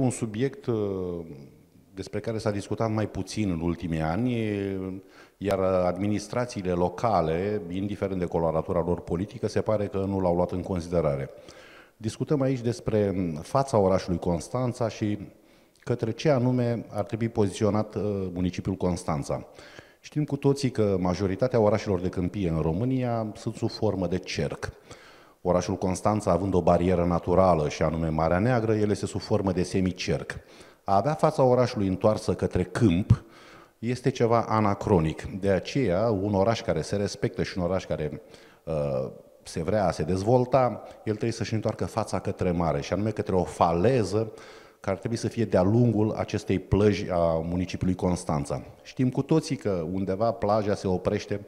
un subiect uh, despre care s-a discutat mai puțin în ultimii ani, iar administrațiile locale, indiferent de coloratura lor politică, se pare că nu l-au luat în considerare. Discutăm aici despre fața orașului Constanța și către ce anume ar trebui poziționat uh, municipiul Constanța. Știm cu toții că majoritatea orașelor de câmpie în România sunt sub formă de cerc. Orașul Constanța, având o barieră naturală și anume Marea Neagră, el este sub formă de semicerc. A avea fața orașului întoarsă către câmp este ceva anacronic. De aceea, un oraș care se respectă și un oraș care uh, se vrea a se dezvolta, el trebuie să-și întoarcă fața către mare și anume către o faleză care trebuie să fie de-a lungul acestei plăji a municipiului Constanța. Știm cu toții că undeva plaja se oprește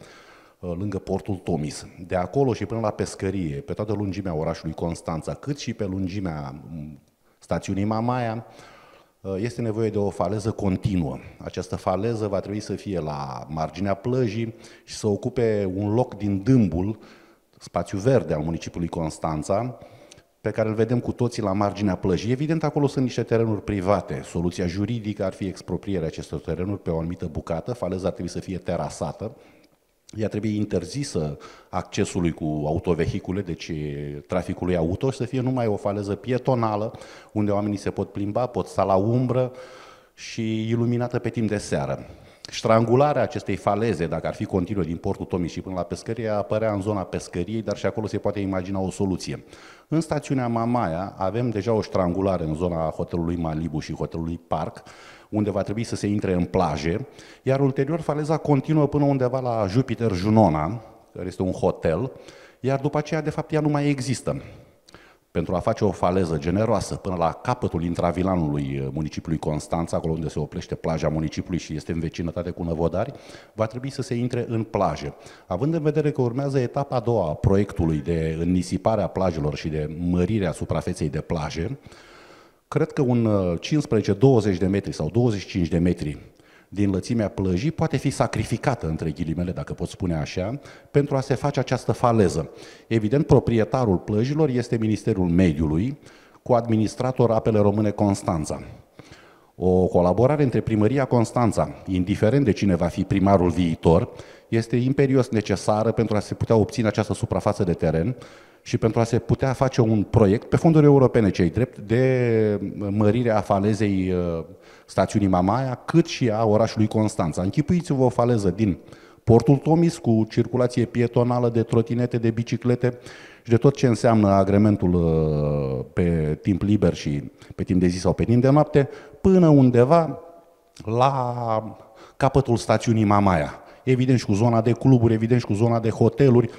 Uh, lângă portul Tomis. De acolo și până la pescărie, pe toată lungimea orașului Constanța, cât și pe lungimea mm, stațiunii Mamaia, uh, este nevoie de o faleză continuă. Această faleză va trebui să fie la marginea plăjii și să ocupe un loc din dâmbul, spațiu verde al municipiului Constanța, pe care îl vedem cu toții la marginea plăjii. Evident, acolo sunt niște terenuri private. Soluția juridică ar fi exproprierea acestor terenuri pe o anumită bucată. Faleza ar trebui să fie terasată, ea trebuie interzisă accesului cu autovehicule, deci traficului auto, și să fie numai o faleză pietonală, unde oamenii se pot plimba, pot sta la umbră și iluminată pe timp de seară. Ștrangularea acestei faleze, dacă ar fi continuă din portul Tomi și până la pescărie, apărea în zona pescăriei, dar și acolo se poate imagina o soluție. În stațiunea Mamaia avem deja o ștrangulare în zona hotelului Malibu și hotelului Park, unde va trebui să se intre în plaje, iar ulterior faleza continuă până undeva la Jupiter Junona, care este un hotel, iar după aceea, de fapt, ea nu mai există pentru a face o faleză generoasă până la capătul intravilanului eh, municipiului Constanța, acolo unde se oprește plaja municipiului și este în vecinătate cu Năvodari, va trebui să se intre în plajă. Având în vedere că urmează etapa a doua a proiectului de înnisipare a plajelor și de mărirea suprafeței de plaje, cred că un 15-20 eh, de metri sau 25 de metri din lățimea plăjii poate fi sacrificată, între ghilimele, dacă pot spune așa, pentru a se face această faleză. Evident, proprietarul plăjilor este Ministerul Mediului, cu administrator Apele Române Constanța. O colaborare între primăria Constanța, indiferent de cine va fi primarul viitor, este imperios necesară pentru a se putea obține această suprafață de teren și pentru a se putea face un proiect pe fonduri europene, cei drept, de mărire a falezei uh, stațiunii Mamaia, cât și a orașului Constanța. Închipuiți-vă o faleză din portul Tomis cu circulație pietonală de trotinete, de biciclete și de tot ce înseamnă agrementul uh, pe timp liber și pe timp de zi sau pe timp de noapte, până undeva la capătul stațiunii Mamaia. Evident și cu zona de cluburi, evident și cu zona de hoteluri.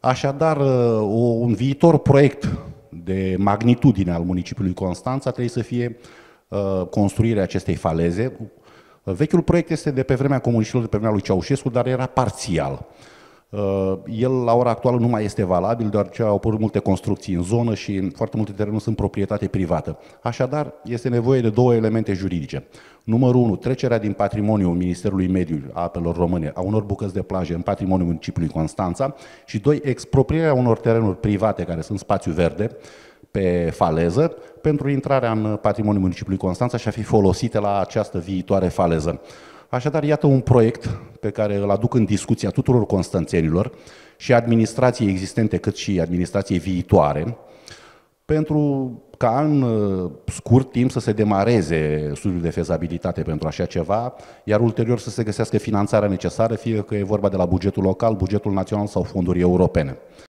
Așadar, uh, un viitor proiect de magnitudine al municipiului Constanța trebuie să fie uh, construirea acestei faleze, Vechiul proiect este de pe vremea comunistilor, de pe vremea lui Ceaușescu, dar era parțial. Uh, el la ora actuală nu mai este valabil, deoarece au apărut multe construcții în zonă și foarte multe terenuri sunt proprietate privată. Așadar, este nevoie de două elemente juridice. Numărul 1, trecerea din patrimoniul Ministerului Mediului a apelor române a unor bucăți de plajă în patrimoniul municipiului Constanța și doi, exproprierea unor terenuri private care sunt spațiu verde, pe faleză pentru intrarea în patrimoniul municipiului Constanța și a fi folosite la această viitoare faleză. Așadar, iată un proiect pe care îl aduc în discuția tuturor constanțenilor și administrației existente cât și administrației viitoare, pentru ca în uh, scurt timp să se demareze studiul de fezabilitate pentru așa ceva, iar ulterior să se găsească finanțarea necesară, fie că e vorba de la bugetul local, bugetul național sau fonduri europene.